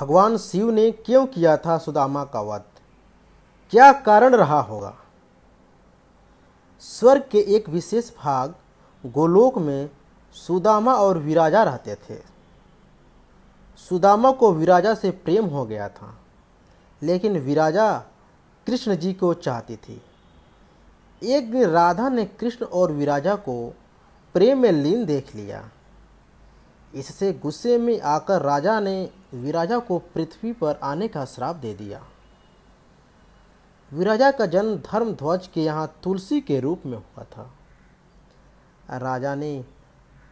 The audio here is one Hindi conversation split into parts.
भगवान शिव ने क्यों किया था सुदामा का वध क्या कारण रहा होगा स्वर्ग के एक विशेष भाग गोलोक में सुदामा और विराजा रहते थे सुदामा को विराजा से प्रेम हो गया था लेकिन विराजा कृष्ण जी को चाहती थी एक दिन राधा ने कृष्ण और विराजा को प्रेम में लीन देख लिया इससे गुस्से में आकर राजा ने विराजा को पृथ्वी पर आने का श्राप दे दिया विराजा का जन्म धर्मध्वज के यहाँ तुलसी के रूप में हुआ था राजा ने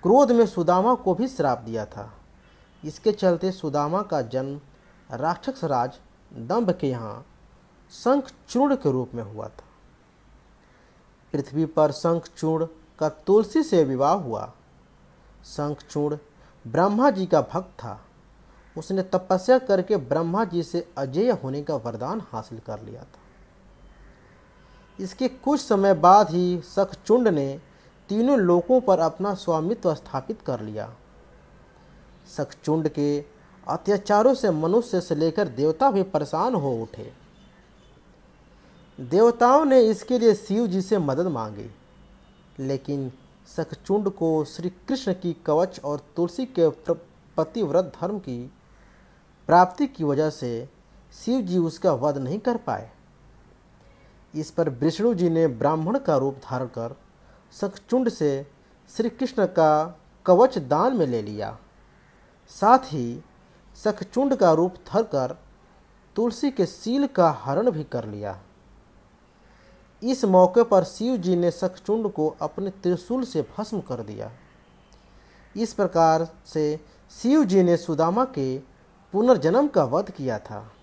क्रोध में सुदामा को भी श्राप दिया था इसके चलते सुदामा का जन्म राक्षस राज दम्भ के यहाँ शंख चूर्ण के रूप में हुआ था पृथ्वी पर शंख चूर्ण का तुलसी से विवाह हुआ शंख चूर्ण ब्रह्मा जी का भक्त था उसने तपस्या करके ब्रह्मा जी से अजेय होने का वरदान हासिल कर लिया था इसके कुछ समय बाद ही सखचुंड ने तीनों लोकों पर अपना स्वामित्व स्थापित कर लिया सखचुंड के अत्याचारों से मनुष्य से लेकर देवता भी परेशान हो उठे देवताओं ने इसके लिए शिव जी से मदद मांगी लेकिन सखचुंड को श्री कृष्ण की कवच और तुलसी के पतिव्रत धर्म की प्राप्ति की वजह से शिव जी उसका वध नहीं कर पाए इस पर विष्णु जी ने ब्राह्मण का रूप धारण कर सखचुंड से श्री कृष्ण का कवच दान में ले लिया साथ ही सखचुंड का रूप धर कर तुलसी के सील का हरण भी कर लिया इस मौके पर शिव जी ने शखचुंड को अपने त्रिशूल से भस्म कर दिया इस प्रकार से शिव जी ने सुदामा के पुनर्जन्म का वध किया था